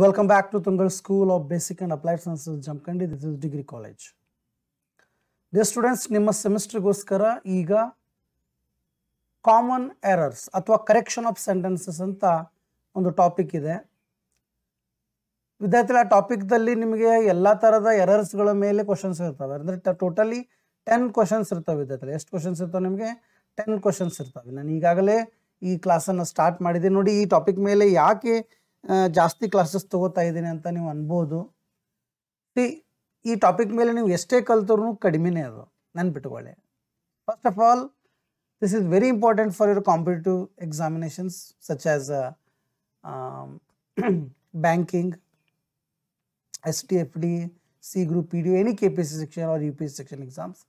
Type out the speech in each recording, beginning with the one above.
Welcome back to Tungal school of basic and Applied Sciences Jamkandi. This is Degree College. Dear ನಿಮ್ಮ ಸೆಮಿಸ್ಟರ್ಗೋಸ್ಕರ ಈಗ common errors ಅಥವಾ correction of sentences ಅಂತ ಒಂದು topic ಇದೆ ವಿದ್ಯಾರ್ಥಿಗಳ ಆ ಟಾಪಿಕ್ದಲ್ಲಿ ನಿಮಗೆ ಎಲ್ಲ ಥರದ ಎರರ್ಸ್ಗಳ ಮೇಲೆ ಕ್ವಶನ್ಸ್ ಇರ್ತವೆ ಅಂದರೆ ಟೋಟಲಿ ಟೆನ್ ಕ್ವಶನ್ಸ್ ಇರ್ತವೆ ವಿದ್ಯಾರ್ಥಿಗಳು ಎಷ್ಟು ಕ್ವಶನ್ಸ್ ಇರ್ತವೆ ನಿಮಗೆ ಟೆನ್ ಕ್ವಶನ್ಸ್ ಇರ್ತವೆ ನಾನು ಈಗಾಗಲೇ ಈ ಕ್ಲಾಸನ್ನು ಸ್ಟಾರ್ಟ್ ಮಾಡಿದೆ ನೋಡಿ ಈ ಟಾಪಿಕ್ ಮೇಲೆ ಯಾಕೆ ಜಾಸ್ತಿ ಕ್ಲಾಸಸ್ ತೊಗೋತಾ ಇದ್ದೀನಿ ಅಂತ ನೀವು ಅನ್ಬೋದು ಸಿ ಈ ಟಾಪಿಕ್ ಮೇಲೆ ನೀವು ಎಷ್ಟೇ ಕಲ್ತರೂ ಕಡಿಮೆನೇ ಅದು ನೆನ್ಪಿಟ್ಕೊಳ್ಳಿ first of all this is very important for your competitive examinations such as banking S T F D C group P D any K P C section R U P C section exams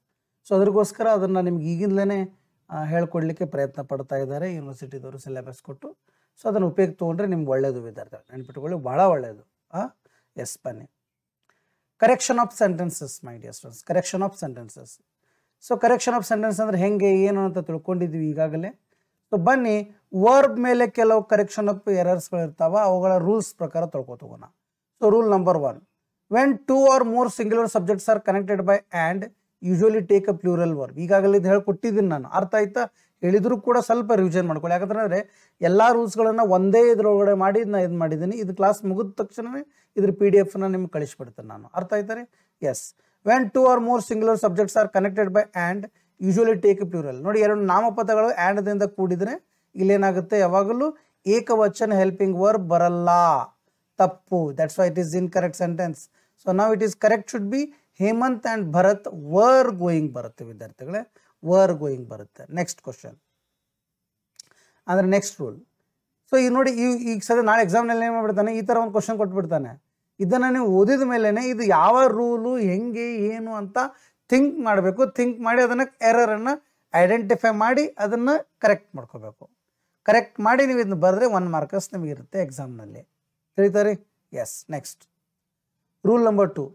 so ಅದಕ್ಕೋಸ್ಕರ ಅದನ್ನು ನಿಮ್ಗೆ ಈಗಿಂದಲೇ ಹೇಳ್ಕೊಡ್ಲಿಕ್ಕೆ ಪ್ರಯತ್ನ ಪಡ್ತಾ ಇದ್ದಾರೆ ಯೂನಿವರ್ಸಿಟಿದವರು syllabus ಕೊಟ್ಟು so ಅದನ್ನು ಉಪಯೋಗ ತೊಗೊಂಡ್ರೆ ನಿಮ್ಗೆ ಒಳ್ಳೆಯದು ವಿದ್ಯಾರ್ಥಿಗಳು ನೆನ್ಪಿಟ್ಕೊಳ್ಳಿ ಭಾಳ ಒಳ್ಳೆಯದು ಹಾಂ ಎಸ್ ಬನ್ನಿ correction of sentences my dear students correction of sentences so correction of sentence ಅಂದರೆ ಹೆಂಗೆ ಏನು ಅಂತ ತಿಳ್ಕೊಂಡಿದ್ವಿ ಈಗಾಗಲೇ ಸೊ ಬನ್ನಿ ವರ್ಬ್ ಮೇಲೆ ಕೆಲವು ಕರೆಕ್ಷನ್ ಆಫ್ ಎರರ್ಸ್ಗಳಿರ್ತಾವೆ ಅವುಗಳ ರೂಲ್ಸ್ ಪ್ರಕಾರ ಹೋಗೋಣ so rule number one when two or more singular subjects are connected by and usually take a plural verb ಈಗಾಗಲೇ ಇದು ಹೇಳ್ಕೊಟ್ಟಿದ್ದೀನಿ ನಾನು ಅರ್ಥ ಆಯ್ತಾ ಹೇಳಿದರೂ ಕೂಡ ಸ್ವಲ್ಪ ರಿವಿಷನ್ ಮಾಡ್ಕೊಳ್ಳಿ ಯಾಕಂದ್ರೆ ಎಲ್ಲ ರೂಲ್ಸ್ಗಳನ್ನು ಒಂದೇ ಇದ್ರೊಳಗಡೆ ಮಾಡಿ ನಾನು ಇದು ಮಾಡಿದ್ದೀನಿ ಇದು ಕ್ಲಾಸ್ ಮುಗಿದ ತಕ್ಷಣವೇ ಇದ್ರ ಪಿ ಡಿ ಎಫ್ನ ನಿಮ್ಗೆ ಕಳಿಸ್ಬಿಡ್ತೇನೆ ನಾನು ಅರ್ಥ ಆಯ್ತಾರೆ yes when two or more singular subjects are connected by and usually take plural ನೋಡಿ ಎರಡು ನಾಮಪದಗಳು ಆ್ಯಂಡ್ದಿಂದ ಕೂಡಿದರೆ ಇಲ್ಲೇನಾಗುತ್ತೆ ಯಾವಾಗಲೂ ಏಕವಚನ ಹೆಲ್ಪಿಂಗ್ ವರ್ಬ್ ಬರಲ್ಲ ತಪ್ಪು that's why it is incorrect sentence so ನಾವು it is correct should be Hemant and Bharat were going ಬರುತ್ತೆ ವಿದ್ಯಾರ್ಥಿಗಳೇ were going ಬರುತ್ತೆ ನೆಕ್ಸ್ಟ್ ಕ್ವಶನ್ ಅಂದರೆ ನೆಕ್ಸ್ಟ್ ರೂಲ್ ಸೊ ಈಗ ನೋಡಿ ಈ ಈಗ ಸದ್ಯ ನಾಳೆ ಎಕ್ಸಾಮ್ನಲ್ಲಿ ಏನು ಮಾಡ್ಬಿಡ್ತಾನೆ ಈ ಥರ ಒಂದು ಕ್ವಶನ್ ಕೊಟ್ಬಿಡ್ತಾನೆ ಇದನ್ನು ನೀವು ಓದಿದ ಮೇಲೇ ಇದು ಯಾವ ರೂಲು ಹೆಂಗೆ ಏನು ಅಂತ ಥಿಂಕ್ ಮಾಡಬೇಕು ಥಿಂಕ್ ಮಾಡಿ ಅದನ್ನು ಎರರನ್ನು ಐಡೆಂಟಿಫೈ ಮಾಡಿ ಅದನ್ನು ಕರೆಕ್ಟ್ ಮಾಡ್ಕೋಬೇಕು ಕರೆಕ್ಟ್ ಮಾಡಿ ನೀವು ಇದನ್ನ ಬರೆದ್ರೆ ಒನ್ ಮಾರ್ಕಸ್ ನಿಮಗಿರುತ್ತೆ ಎಕ್ಸಾಮ್ನಲ್ಲಿ ತಿಳಿತಾರೆ yes next rule number two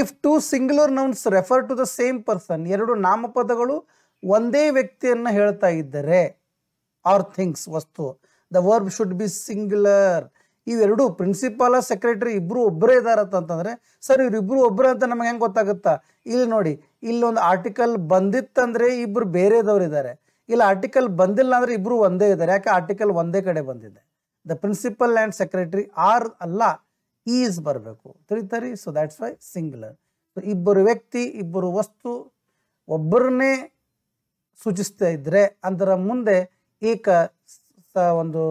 if two singular nouns refer to the same person ಎರಡು ನಾಮಪದಗಳು ಒಂದೇ ವ್ಯಕ್ತಿಯನ್ನು ಹೇಳ್ತಾ ಇದ್ದರೆ ಆರ್ ಥಿಂಗ್ಸ್ ವಸ್ತು the verb should be singular ಇವೆರಡು ಪ್ರಿನ್ಸಿಪಾಲ ಸೆಕ್ರೆಟರಿ ಇಬ್ಬರು ಒಬ್ಬರೇ ಅಂತಂದ್ರೆ ಸರ್ ಇವರಿಬ್ಬರು ಒಬ್ಬರೇ ಅಂತ ನಮಗೆ ಹೆಂಗೆ ಗೊತ್ತಾಗುತ್ತಾ ಇಲ್ಲಿ ನೋಡಿ ಇಲ್ಲೊಂದು ಆರ್ಟಿಕಲ್ ಬಂದಿತ್ತಂದರೆ ಇಬ್ಬರು ಬೇರೆದವ್ರು ಇದ್ದಾರೆ ಇಲ್ಲಿ ಆರ್ಟಿಕಲ್ ಬಂದಿಲ್ಲ ಅಂದ್ರೆ ಇಬ್ಬರು ಒಂದೇ ಇದ್ದಾರೆ ಯಾಕೆ ಆರ್ಟಿಕಲ್ ಒಂದೇ ಕಡೆ ಬಂದಿದೆ the principal and secretary are ಅಲ್ಲ ಈಸ್ ಬರಬೇಕು ತಿಳಿತಾರಿ ಸೊ ದ್ಯಾಟ್ಸ್ ವೈ ಸಿಂಗ್ಯುಲರ್ ಇಬ್ಬರು ವ್ಯಕ್ತಿ ಇಬ್ಬರು ವಸ್ತು ಒಬ್ಬರನ್ನೇ ಸೂಚಿಸ್ತಾ ಇದ್ದರೆ ಅದರ ಮುಂದೆ ಏಕ ಒಂದು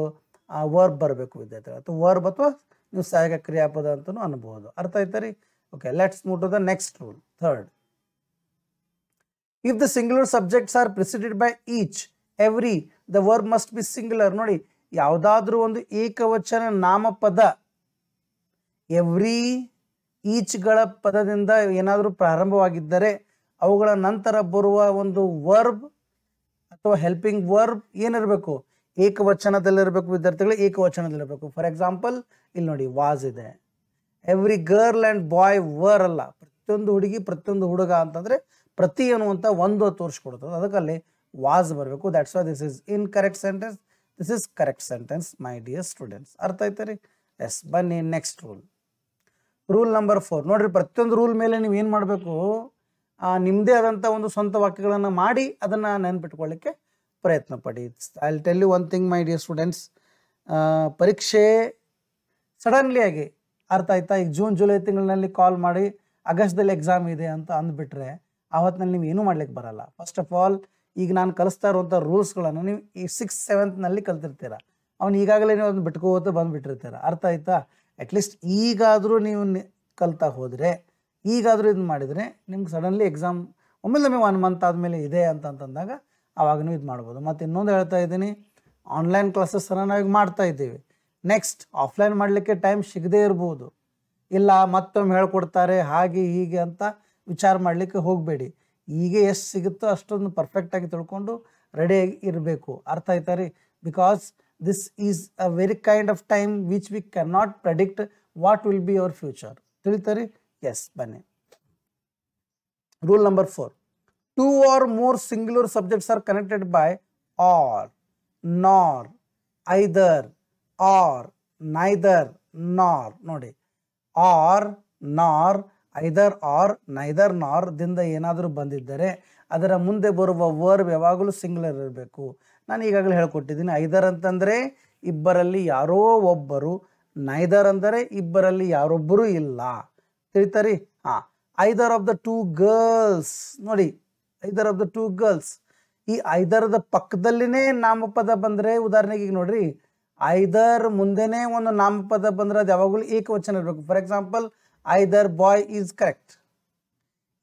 ವರ್ಬ್ ಬರಬೇಕು ವಿದ್ಯಾರ್ಥಿಗಳು ಅಥವಾ ವರ್ಬ್ ಅಥವಾ ನೀವು ಸಹಾಯಕ ಕ್ರಿಯಾಪದ ಅಂತಲೂ ಅನ್ಬೋದು ಅರ್ಥ ಆಯ್ತಾ ರೀ okay let's move to the next rule third if the singular subjects are preceded by each every the verb must be singular ನೋಡಿ ಯಾವುದಾದ್ರೂ ಒಂದು ಏಕವಚನ ನಾಮಪದ ಎವ್ರಿ ಈಚ್ಗಳ ಪದದಿಂದ ಏನಾದರೂ ಪ್ರಾರಂಭವಾಗಿದ್ದರೆ ಅವುಗಳ ನಂತರ ಬರುವ ಒಂದು ವರ್ಬ್ ಅಥವಾ ಹೆಲ್ಪಿಂಗ್ ವರ್ಬ್ ಏನಿರಬೇಕು ಏಕವಚನದಲ್ಲಿರಬೇಕು ವಿದ್ಯಾರ್ಥಿಗಳು ಏಕವಚನದಲ್ಲಿರಬೇಕು ಫಾರ್ ಎಕ್ಸಾಂಪಲ್ ಇಲ್ಲಿ ನೋಡಿ ವಾಸ್ ಇದೆ every girl and boy were ಅಲ್ಲ ಪ್ರತಿಯೊಂದು ಹುಡುಗಿ ಪ್ರತಿಯೊಂದು ಹುಡುಗ ಅಂತಂದರೆ ಪ್ರತಿ ಅನ್ನುವಂಥ ಒಂದು ತೋರಿಸ್ಕೊಡ್ತದೆ ಅದಕ್ಕಲ್ಲಿ ವಾಸ್ ಬರಬೇಕು that's why this is incorrect sentence this is correct sentence my dear students ಅರ್ಥ ಆಯ್ತಾ ರೀ ಎಸ್ ಬನ್ನಿ next rule rule number four ನೋಡ್ರಿ ಪ್ರತಿಯೊಂದು ರೂಲ್ ಮೇಲೆ ನೀವು ಏನು ಮಾಡಬೇಕು ನಿಮ್ಮದೇ ಆದಂಥ ಒಂದು ಸ್ವಂತ ವಾಕ್ಯಗಳನ್ನು ಮಾಡಿ ಅದನ್ನು ನೆನ್ಪಿಟ್ಕೊಳ್ಳಿಕ್ಕೆ ಪ್ರಯತ್ನ ಪಡಿ I tell you one thing my dear students ಪರೀಕ್ಷೆ ಸಡನ್ಲಿ ಆಗಿ ಅರ್ಥ ಆಯ್ತಾ ಈಗ ಜೂನ್ ಜುಲೈ ತಿಂಗಳಿನಲ್ಲಿ ಕಾಲ್ ಮಾಡಿ ಆಗಸ್ಟ್ದಲ್ಲಿ ಎಕ್ಸಾಮ್ ಇದೆ ಅಂತ ಅಂದ್ಬಿಟ್ರೆ ಆವತ್ತಿನಲ್ಲಿ ನೀವು ಏನು ಮಾಡ್ಲಿಕ್ಕೆ ಬರಲ್ಲ ಫಸ್ಟ್ ಆಫ್ ಆಲ್ ಈಗ ನಾನು ಕಲಿಸ್ತಾ ಇರುವಂಥ ರೂಲ್ಸ್ಗಳನ್ನು ನೀವು ಈ ಸಿಕ್ಸ್ ಸೆವೆಂತ್ನಲ್ಲಿ ಕಲ್ತಿರ್ತೀರ ಅವ್ನು ಈಗಾಗಲೇ ನೀವು ಅದನ್ನು ಬಿಟ್ಕೋತ ಬಂದುಬಿಟ್ಟಿರ್ತೀರ ಅರ್ಥ ಆಯ್ತಾ ಅಟ್ಲೀಸ್ಟ್ ಈಗಾದರೂ ನೀವು ಕಲ್ತಾ ಹೋದರೆ ಈಗಾದರೂ ಇದು ಮಾಡಿದರೆ ನಿಮ್ಗೆ ಸಡನ್ಲಿ ಎಕ್ಸಾಮ್ ಒಮ್ಮೆಲ್ಲೊಮ್ಮೆ ಒನ್ ಮಂತ್ ಆದಮೇಲೆ ಇದೆ ಅಂತಂತಂದಾಗ ಆವಾಗೂ ಇದು ಮಾಡ್ಬೋದು ಮತ್ತು ಇನ್ನೊಂದು ಹೇಳ್ತಾ ಇದ್ದೀನಿ ಆನ್ಲೈನ್ ಕ್ಲಾಸಸ್ಸನ್ನು ನಾವೀಗ ಮಾಡ್ತಾ ಇದ್ದೀವಿ ನೆಕ್ಸ್ಟ್ ಆಫ್ಲೈನ್ ಮಾಡಲಿಕ್ಕೆ ಟೈಮ್ ಸಿಗದೇ ಇರ್ಬೋದು ಇಲ್ಲ ಮತ್ತೊಮ್ಮೆ ಹೇಳ್ಕೊಡ್ತಾರೆ ಹಾಗೆ ಹೀಗೆ ಅಂತ ವಿಚಾರ ಮಾಡಲಿಕ್ಕೆ ಹೋಗಬೇಡಿ ಈಗ ಎಷ್ಟು ಸಿಗುತ್ತೋ ಅಷ್ಟೊಂದು ಪರ್ಫೆಕ್ಟಾಗಿ ತಿಳ್ಕೊಂಡು ರೆಡಿಯಾಗಿ ಇರಬೇಕು ಅರ್ಥ ಆಯ್ತಾ ರೀ because this is a very kind of time which we can not predict what will be your future ತಿಳಿತಾರೆ ಎಸ್ ಬನ್ನಿ rule number four two or more singular subjects are connected by or nor either R neither ನಾರ್ ನೋಡಿ R nor either R neither ನಾರ್ ದಿಂದ ಏನಾದರೂ ಬಂದಿದ್ದರೆ ಅದರ ಮುಂದೆ ಬರುವ ವರ್ಬ್ ಯಾವಾಗಲೂ ಸಿಂಗ್ಯುಲರ್ ಇರಬೇಕು ನಾನು ಈಗಾಗಲೇ ಹೇಳ್ಕೊಟ್ಟಿದ್ದೀನಿ ಐದರ್ ಅಂತಂದರೆ ಇಬ್ಬರಲ್ಲಿ ಯಾರೋ ಒಬ್ಬರು ನೈದರ್ ಅಂದರೆ ಇಬ್ಬರಲ್ಲಿ ಯಾರೊಬ್ಬರೂ ಇಲ್ಲ ತಿಳಿತಾರಿ ಹಾಂ either of the two girls ನೋಡಿ either of the two girls ಈ ದ ಪಕ್ಕದಲ್ಲಿನೇ ನಾಮಪದ ಬಂದರೆ ಉದಾಹರಣೆಗೆ ಈಗ ನೋಡ್ರಿ ಐದರ್ ಮುಂದೆನೇ ಒಂದು ನಾಮಪದ ಬಂದರೆ ಅದು ಯಾವಾಗಲೂ ಏಕವಚನ ಇರಬೇಕು for example either boy is correct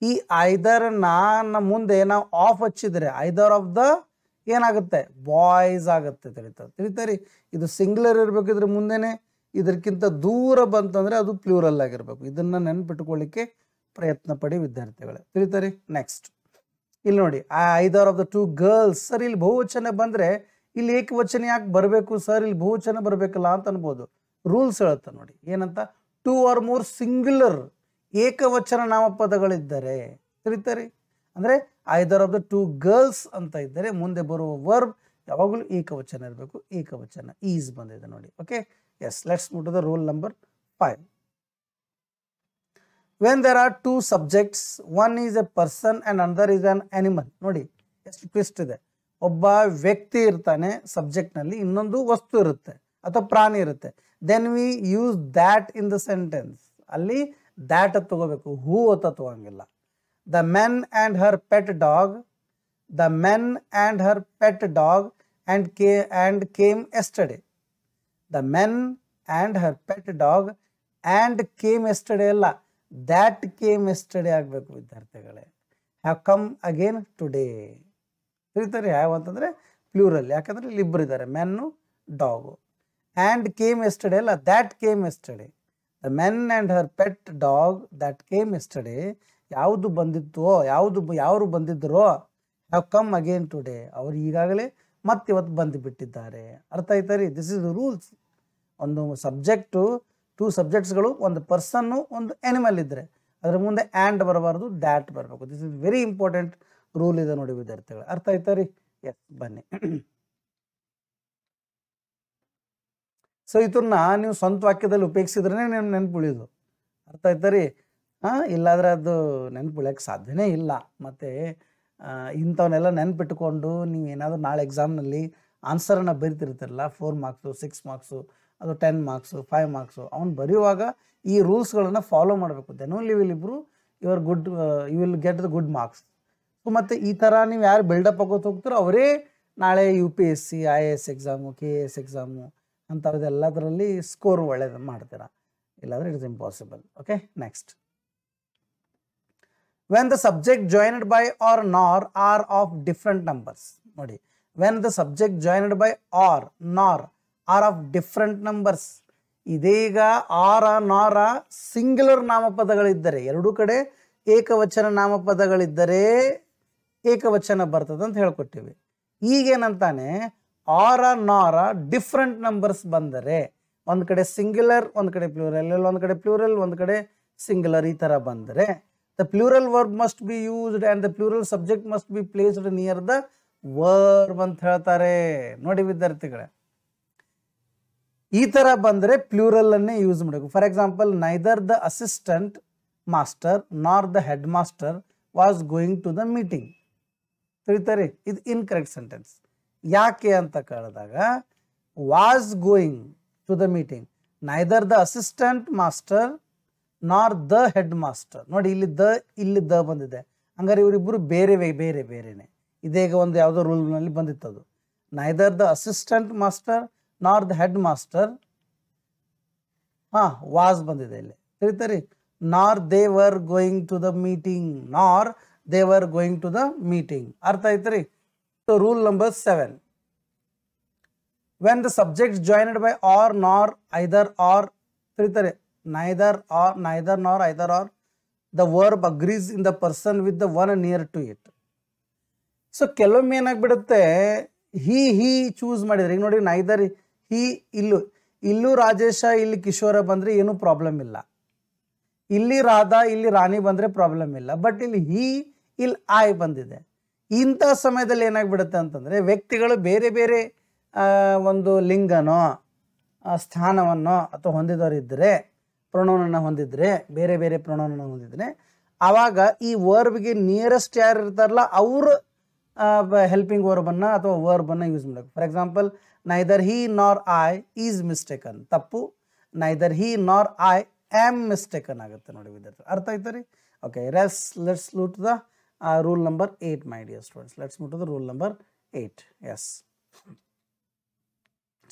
ಈ ಐದರ್ನ ನಮ್ಮ ಮುಂದೆ ನಾವು ಆಫ್ ಹಚ್ಚಿದ್ರೆ ಐದರ್ ಆಫ್ ದ ಏನಾಗುತ್ತೆ ಬಾಯ್ಸ್ ಆಗುತ್ತೆ ತಿಳಿತಾರೆ ತಿಳಿತಾರಿ ಇದು ಸಿಂಗ್ಲರ್ ಇರಬೇಕಿದ್ರೆ ಮುಂದೆನೇ ಇದಕ್ಕಿಂತ ದೂರ ಬಂತಂದರೆ ಅದು ಪ್ಲೂರಲ್ ಆಗಿರಬೇಕು ಇದನ್ನು ನೆನ್ಪಿಟ್ಕೊಳ್ಳಿಕ್ಕೆ ಪ್ರಯತ್ನ ಪಡಿ ವಿದ್ಯಾರ್ಥಿಗಳೇ ತಿಳಿತಾರೆ ನೆಕ್ಸ್ಟ್ ಇಲ್ಲಿ ನೋಡಿ ಆ either of the two girls sir ಇಲ್ಲಿ ಬಹುವಚನ ಬಂದರೆ ಇಲ್ಲಿ ಏಕವಚನ ಯಾಕೆ ಬರಬೇಕು ಸರ್ ಇಲ್ಲಿ ಬಹುವಚನ ಬರಬೇಕಲ್ಲ ಅಂತ ಅನ್ಬೋದು ರೂಲ್ಸ್ ಹೇಳುತ್ತೆ ನೋಡಿ ಏನಂತ ಟೂ ಆರ್ ಮೋರ್ ಸಿಂಗ್ಯುಲರ್ ಏಕವಚನ ನಾಮಪದಗಳಿದ್ದರೆ ತಿಳಿತಾರೆ ಅಂದರೆ either of the two girls ಅಂತ ಇದ್ದರೆ ಮುಂದೆ ಬರುವ ವರ್ಬ್ ಯಾವಾಗಲೂ ಏಕವಚನ ಇರಬೇಕು ಏಕವಚನ ಈಸ್ ಬಂದಿದೆ ನೋಡಿ okay yes let's us move to the rule number 5. When there are two subjects, one is a person and another ನೋಡಿ ಎಷ್ಟು ಟ್ವಿಸ್ಟ್ ಇದೆ ಒಬ್ಬ ವ್ಯಕ್ತಿ ಇರ್ತಾನೆ ಸಬ್ಜೆಕ್ಟ್ನಲ್ಲಿ ಇನ್ನೊಂದು ವಸ್ತು ಇರುತ್ತೆ ಅಥವಾ ಪ್ರಾಣಿ ಇರುತ್ತೆ then we use that in the sentence ಅಲ್ಲಿ ದ್ಯಾಟ್ ತಗೋಬೇಕು ಹೂ ಅಂತ ತಗೋಂಗಿಲ್ಲ the men and her pet dog the men and her pet dog and came and came yesterday the men and her pet dog and came yesterday ಅಲ್ಲ that came yesterday ಆಗಬೇಕು ವಿದ್ಯಾರ್ಥಿಗಳೇ have come again today ತಿಳಿತಾರೆ have ಅಂತಂದರೆ ಪ್ಲೂರಲ್ಲಿ ಯಾಕಂದರೆ ಇಲ್ಲಿ ಇಬ್ಬರು men dog and came yesterday ಅಲ್ಲ that came yesterday the men and her pet dog that came yesterday ಯಾವುದು ಬಂದಿತ್ತೋ ಯಾವುದು ಯಾರು ಬಂದಿದ್ದರೋ ಹ್ಯಾವ್ ಕಮ್ ಅಗೇನ್ ಟುಡೇ ಅವ್ರು ಈಗಾಗಲೇ ಮತ್ತೆ ಇವತ್ತು ಬಂದು ಬಿಟ್ಟಿದ್ದಾರೆ ಅರ್ಥ ಆಯ್ತಾ ರೀ ದಿಸ್ ಇಸ್ ರೂಲ್ಸ್ ಒಂದು ಸಬ್ಜೆಕ್ಟು ಟೂ ಸಬ್ಜೆಕ್ಟ್ಸ್ಗಳು ಒಂದು ಪರ್ಸನ್ನು ಒಂದು ಆ್ಯನಿಮಲ್ ಇದ್ದರೆ ಅದರ ಮುಂದೆ ಆ್ಯಂಡ್ ಬರಬಾರ್ದು ದ್ಯಾಟ್ ಬರಬೇಕು this is very important rule ಇದೆ ನೋಡಿ ವಿದ್ಯಾರ್ಥಿಗಳು ಅರ್ಥ ಆಯ್ತಾ ರೀ ಎಸ್ ಬನ್ನಿ ಸೊ ಇದನ್ನ ನೀವು ಸ್ವಂತ ವಾಕ್ಯದಲ್ಲಿ ಉಪಯೋಗಿಸಿದ್ರೆ ನೀವು ನೆನ್ಪುಳಿದು ಅರ್ಥ ಆಯ್ತಾ ರೀ ಹಾಂ ಇಲ್ಲಾದ್ರೆ ಅದು ನೆನ್ಪುಳಿಯೋಕ್ಕೆ ಸಾಧ್ಯನೇ ಇಲ್ಲ ಮತ್ತು ಇಂಥವನ್ನೆಲ್ಲ ನೆನಪಿಟ್ಟುಕೊಂಡು ನೀವು ಏನಾದರೂ ನಾಳೆ ಎಕ್ಸಾಮ್ನಲ್ಲಿ ಆನ್ಸರನ್ನು ಬರಿತಿರ್ತಿರಲ್ಲ ಫೋರ್ ಮಾರ್ಕ್ಸು ಸಿಕ್ಸ್ ಮಾರ್ಕ್ಸು ಅದು ಟೆನ್ ಮಾರ್ಕ್ಸು ಫೈವ್ ಮಾರ್ಕ್ಸು ಅವ್ನು ಬರೆಯುವಾಗ ಈ ರೂಲ್ಸ್ಗಳನ್ನು ಫಾಲೋ ಮಾಡಬೇಕು ದೆನ್ ವಿಲ್ ಇಬ್ಬರು your good you will get the good marks so ಮತ್ತು ಈ ಥರ ನೀವು ಯಾರು ಬಿಲ್ಡಪ್ ಆಗೋದು ಹೋಗ್ತೀರೋ ಅವರೇ ನಾಳೆ U P S C I A S exam K A S exam ಅಂಥದ್ದೆಲ್ಲದರಲ್ಲಿ ಸ್ಕೋರ್ ಒಳ್ಳೇದು ಮಾಡ್ತೀರಾ ಇಲ್ಲಾಂದರೆ it is impossible okay next when the subject joined by or nor are of different numbers ನೋಡಿ when the subject joined by or nor are of different numbers ಇದೀಗ ಆರ ನಾರ singular ನಾಮಪದಗಳಿದ್ದರೆ ಎರಡೂ ಕಡೆ ಏಕವಚನ ನಾಮಪದಗಳಿದ್ದರೆ ಏಕವಚನ ಬರ್ತದೆ ಅಂತ ಹೇಳ್ಕೊಟ್ಟಿವಿ ಈಗೇನಂತಾನೆ ಆರ ನಾರ ಡಿಫ್ರೆಂಟ್ ನಂಬರ್ಸ್ ಬಂದರೆ ಒಂದು ಕಡೆ ಸಿಂಗ್ಯುಲರ್ ಒಂದು ಕಡೆ ಪ್ಲೂರಲ್ ಒಂದು ಕಡೆ ಪ್ಲೂರಲ್ ಒಂದು ಕಡೆ ಸಿಂಗ್ಯುಲರ್ ಈ ಥರ ಬಂದರೆ the plural verb must be used and the plural subject must be placed near the verb ಅಂತ ಹೇಳ್ತಾರೆ ನೋಡಿ ವಿದ್ಯಾರ್ಥಿಗಳೇ ಈ ತರ ಬಂದ್ರೆ ಪ್ಲೂರಲ್ ಅನ್ನೇ ಯೂಸ್ ಮಾಡಬೇಕು for example neither the assistant master nor the head master was going to the meeting ತಿಳಿತಾರೆ ಇದು ಇನ್ಕರೆಕ್ಟ್ ಸೆಂಟೆನ್ಸ್ ಯಾಕೆ ಅಂತ ಕೇಳಿದಾಗ was going to the meeting neither the assistant master nor the head master ನೋಡಿ ಇಲ್ಲಿ the ಇಲ್ಲಿ the ಬಂದಿದೆ ಹಂಗಾರೆ ಇವರಿಬ್ಬರು ಬೇರೆ ಬೇರೆ ಬೇರೆನೆ ಇದೀಗ ಒಂದು ಯಾವುದೋ ರೂಲ್ನಲ್ಲಿ ಬಂದಿತ್ತು ಅದು neither the assistant master nor the head master ಹಾ ವಾಸ್ ಬಂದಿದೆ ಇಲ್ಲಿ ತಿಳಿತರಿ nor they were going to the meeting nor they were going to the meeting ಅರ್ಥ ಐತ್ರಿ so rule number seven when the subject joined by or nor either or ತಿಳಿತಾರೆ neither or neither nor either or the verb agrees in the person with the one near to it so ಕೆಲವೊಮ್ಮೆ ಏನಾಗ್ಬಿಡುತ್ತೆ ಹಿ ಹೀ choose ಮಾಡಿದ್ರೆ ಈಗ ನೋಡಿ neither ಹಿ ಇಲ್ಲೂ ಇಲ್ಲೂ ರಾಜೇಶ ಇಲ್ಲಿ ಕಿಶೋರ ಬಂದರೆ ಏನೂ ಪ್ರಾಬ್ಲಮ್ ಇಲ್ಲ ಇಲ್ಲಿ ರಾಧಾ ಇಲ್ಲಿ ರಾಣಿ ಬಂದರೆ ಪ್ರಾಬ್ಲಮ್ ಇಲ್ಲ ಬಟ್ ಇಲ್ಲಿ ಹೀ ಇಲ್ಲಿ ಆಯ್ ಬಂದಿದೆ ಇಂಥ ಸಮಯದಲ್ಲಿ ಏನಾಗ್ಬಿಡುತ್ತೆ ಅಂತಂದರೆ ವ್ಯಕ್ತಿಗಳು ಬೇರೆ ಬೇರೆ ಒಂದು ಲಿಂಗನೋ ಸ್ಥಾನವನ್ನು ಅಥವಾ ಹೊಂದಿದವರಿದ್ದರೆ ಪ್ರೊನೌನನ್ನು ಹೊಂದಿದ್ರೆ ಬೇರೆ ಬೇರೆ ಪ್ರಣೋನನ್ನು ಹೊಂದಿದ್ರೆ ಆವಾಗ ಈ ವರ್ಬ್ಗೆ ನಿಯರೆಸ್ಟ್ ಯಾರು ಇರ್ತಾರಲ್ಲ ಅವರು ಹೆಲ್ಪಿಂಗ್ ವರ್ಬನ್ನು ಅಥವಾ ವರ್ಬನ್ನು ಯೂಸ್ ಮಾಡಬೇಕು for example neither he nor I is mistaken ತಪ್ಪು neither he nor I am mistaken ಆಗುತ್ತೆ ನೋಡಿ ವಿದ್ಯಾರ್ಥಿ ಅರ್ಥ ಆಯ್ತು ರೀ okay yes let's look at the rule number eight my dear students let's move to the rule number eight yes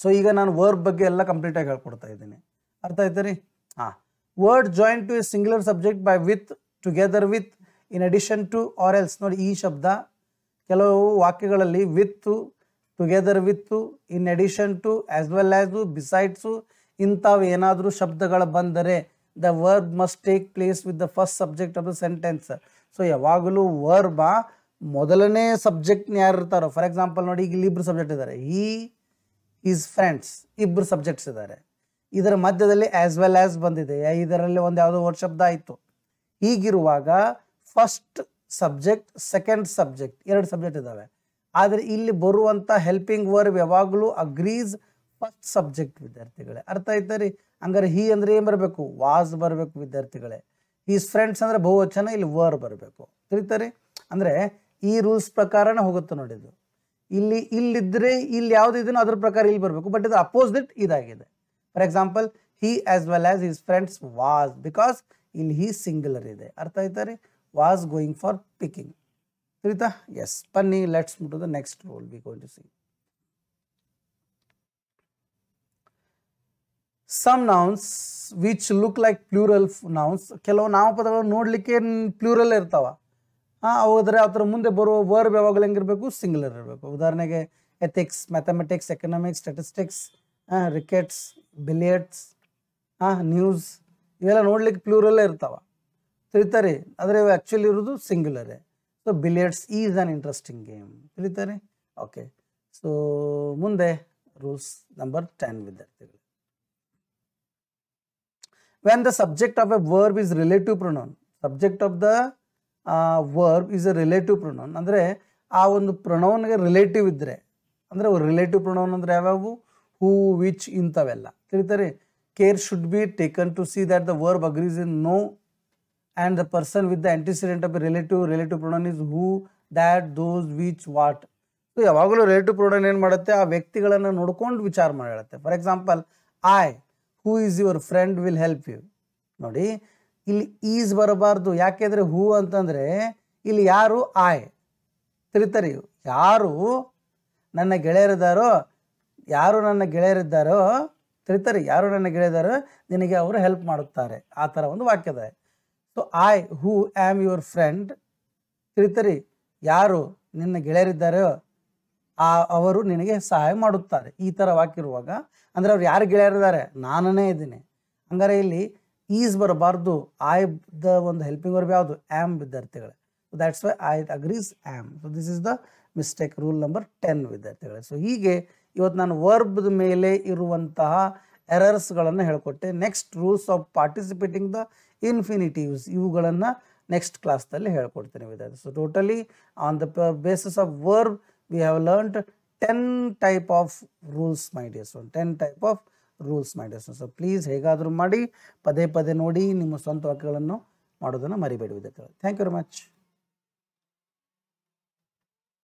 so ಈಗ ನಾನು verb ಬಗ್ಗೆ ಎಲ್ಲ ಕಂಪ್ಲೀಟಾಗಿ ಹೇಳ್ಕೊಡ್ತಾ ಇದ್ದೀನಿ ಅರ್ಥ ಆಯ್ತು ರೀ word word to to a subject subject with with with with in addition to or else ನೋಡಿ ಈ ಶಬ್ದ ಕೆಲವು ವಾಕ್ಯಗಳಲ್ಲಿ with together with in addition to as well as besides ಇಂಥವು ಏನಾದರೂ ಶಬ್ದಗಳು ಬಂದರೆ the verb must take place with the first subject of the sentence so ಯಾವಾಗಲೂ ವರ್ಬ ಮೊದಲನೇ ಸಬ್ಜೆಕ್ಟ್ನ ಯಾರು ಇರ್ತಾರೋ ಫಾರ್ ಎಕ್ಸಾಂಪಲ್ ನೋಡಿ ಈಗ ಇಲ್ಲಿ ಇಬ್ಬರು ಸಬ್ಜೆಕ್ಟ್ ಇದ್ದಾರೆ ಈ ಈಸ್ ಫ್ರೆಂಡ್ಸ್ ಇಬ್ಬರು ಸಬ್ಜೆಕ್ಟ್ಸ್ ಇದ್ದಾರೆ ಇದರ ಮಧ್ಯದಲ್ಲಿ ಆಸ್ ವೆಲ್ ಆಸ್ ಬಂದಿದೆ ಇದರಲ್ಲಿ ಒಂದು ಯಾವುದೋ ಒಂದು ಶಬ್ದ ಆಯಿತು ಹೀಗಿರುವಾಗ ಫಸ್ಟ್ ಸಬ್ಜೆಕ್ಟ್ ಸೆಕೆಂಡ್ ಸಬ್ಜೆಕ್ಟ್ ಎರಡು ಸಬ್ಜೆಕ್ಟ್ ಇದ್ದಾವೆ ಆದರೆ ಇಲ್ಲಿ ಬರುವಂಥ ಹೆಲ್ಪಿಂಗ್ ವರ್ಬ್ ಯಾವಾಗಲೂ ಅಗ್ರೀಸ್ ಫಸ್ಟ್ ಸಬ್ಜೆಕ್ಟ್ ವಿದ್ಯಾರ್ಥಿಗಳೇ ಅರ್ಥ ಆಯ್ತಾ ರೀ ಹಂಗಾರೆ ಹೀ ಅಂದರೆ ಏನು ಬರಬೇಕು ವಾಸ್ ಬರಬೇಕು ವಿದ್ಯಾರ್ಥಿಗಳೇ ಈಸ್ ಫ್ರೆಂಡ್ಸ್ ಅಂದರೆ ಬಹುವಚನ ಇಲ್ಲಿ ವರ್ ಬರಬೇಕು ತಿಳಿತಾರೆ ಅಂದರೆ ಈ ರೂಲ್ಸ್ ಪ್ರಕಾರನೇ ಹೋಗುತ್ತೆ ನೋಡಿದ್ದು ಇಲ್ಲಿ ಇಲ್ಲಿದ್ರೆ ಇಲ್ಲಿ ಇದನ್ನು ಅದ್ರ ಪ್ರಕಾರ ಇಲ್ಲಿ ಬರಬೇಕು ಬಟ್ ಇದು ಅಪೋಸಿಟ್ ಇದಾಗಿದೆ for example he as well as his friends was because ಇಲ್ಲಿ ಹಿ ಸಿಂಗ್ಯುಲರ್ ಇದೆ ಅರ್ಥ ಆಯ್ತಾ ರೀ was going for picking Sarita yes ಬನ್ನಿ let's to the next rule we going to see some nouns which look like plural nouns ಕೆಲವು ನಾಮಪದಗಳು ನೋಡ್ಲಿಕ್ಕೆ plural ಇರ್ತಾವ ಹಾಂ ಹೋದರೆ ಅದರ ಮುಂದೆ ಬರುವ ವರ್ಬ್ ಯಾವಾಗಲೂ ಹೆಂಗಿರಬೇಕು ಸಿಂಗ್ಯುಲರ್ ಇರಬೇಕು ಉದಾಹರಣೆಗೆ ethics mathematics economics statistics rickets billiards ಹಾಂ ನ್ಯೂಸ್ ಇವೆಲ್ಲ ನೋಡ್ಲಿಕ್ಕೆ ಪ್ಲೂರಲ್ಲೇ ಇರ್ತಾವೆ ತಿಳಿತಾರೆ ಆದರೆ ಇವು ಆ್ಯಕ್ಚುಲಿ ಇರೋದು ಸಿಂಗ್ಯುಲರೇ so billiards is an interesting game ತಿಳಿತಾರೆ ಓಕೆ ಸೊ ಮುಂದೆ ರೂಲ್ಸ್ ನಂಬರ್ ಟೆನ್ ವಿದ್ಯಾರ್ಥಿಗಳು when the subject of a verb is relative pronoun subject of the verb is a relative pronoun ಅಂದರೆ ಆ ಒಂದು ಪ್ರೊನೌನ್ಗೆ ರಿಲೇಟಿವ್ ಇದ್ದರೆ ಅಂದರೆ ರಿಲೇಟಿವ್ ಪ್ರೊನೌನ್ ಅಂದರೆ ಯಾವ್ಯಾವು ಹೂ ವಿಚ್ ಇಂಥವೆಲ್ಲ ತಿಳಿತಾರೆ care should be taken to see that the verb agrees in no and the person with the antecedent of relative relative pronoun is who that those which what so ಯಾವಾಗಲೂ relative pronoun ಏನು ಮಾಡುತ್ತೆ ಆ ವ್ಯಕ್ತಿಗಳನ್ನು ನೋಡ್ಕೊಂಡು ವಿಚಾರ ಮಾಡಿ ಹೇಳುತ್ತೆ for example I who is your friend will help you ನೋಡಿ ಇಲ್ಲಿ ಈಸ್ ಬರಬಾರ್ದು ಯಾಕೆಂದರೆ ಹೂ ಅಂತಂದರೆ ಇಲ್ಲಿ ಯಾರು ಆಯ್ ತಿಳಿತಾರೆ ಯಾರು ನನ್ನ ಗೆಳೆಯರಿದಾರೋ ಯಾರು ನನ್ನ ಗೆಳೆಯರಿದ್ದಾರೋ ತಿಳಿತಾರೆ ಯಾರು ನನ್ನ ಗೆಳೆಯದಾರೋ ನಿನಗೆ ಅವರು ಹೆಲ್ಪ್ ಮಾಡುತ್ತಾರೆ ಆ ಥರ ಒಂದು ವಾಕ್ಯದ so I who am your friend ತಿಳಿತರಿ ಯಾರು ನಿನ್ನ ಗೆಳೆಯರಿದ್ದಾರೋ ಆ ಅವರು ನಿನಗೆ ಸಹಾಯ ಮಾಡುತ್ತಾರೆ ಈ ಥರ ವಾಕ್ಯ ಇರುವಾಗ ಅಂದರೆ ಅವ್ರು ಯಾರು ಗೆಳೆಯರಿದ್ದಾರೆ ನಾನೇ ಇದ್ದೀನಿ ಹಂಗಾರೆ ಇಲ್ಲಿ ಈಸ್ ಬರಬಾರ್ದು ಐ ದ ಒಂದು ಹೆಲ್ಪಿಂಗ್ ವರ್ಬ್ ಯಾವುದು ಆ್ಯಮ್ ವಿದ್ಯಾರ್ಥಿಗಳೇ so that's why I agrees am so this is the mistake rule number ten ವಿದ್ಯಾರ್ಥಿಗಳೇ ಸೊ ಹೀಗೆ ಇವತ್ತು ನಾನು ವರ್ಬ್ದ ಮೇಲೆ ಇರುವಂತಹ ಎರರ್ಸ್ಗಳನ್ನು ಹೇಳ್ಕೊಟ್ಟೆ next rules of participating the infinitives ಇವುಗಳನ್ನು ನೆಕ್ಸ್ಟ್ ಕ್ಲಾಸ್ದಲ್ಲಿ ಹೇಳ್ಕೊಡ್ತೇನೆ ವಿದ್ಯಾರ್ಥಿ so totally on the basis of verb we have learned ten type of rules my dears ten type of rules my dears so please ಹೇಗಾದರೂ ಮಾಡಿ ಪದೇ ಪದೇ ನೋಡಿ ನಿಮ್ಮ ಸ್ವಂತ ವಾಕ್ಯಗಳನ್ನು ಮಾಡೋದನ್ನು ಮರಿಬೇಡಿ ವಿದ್ಯಾರ್ಥಿಗಳು ಥ್ಯಾಂಕ್ ಯು ವೆರಿ ಮಚ್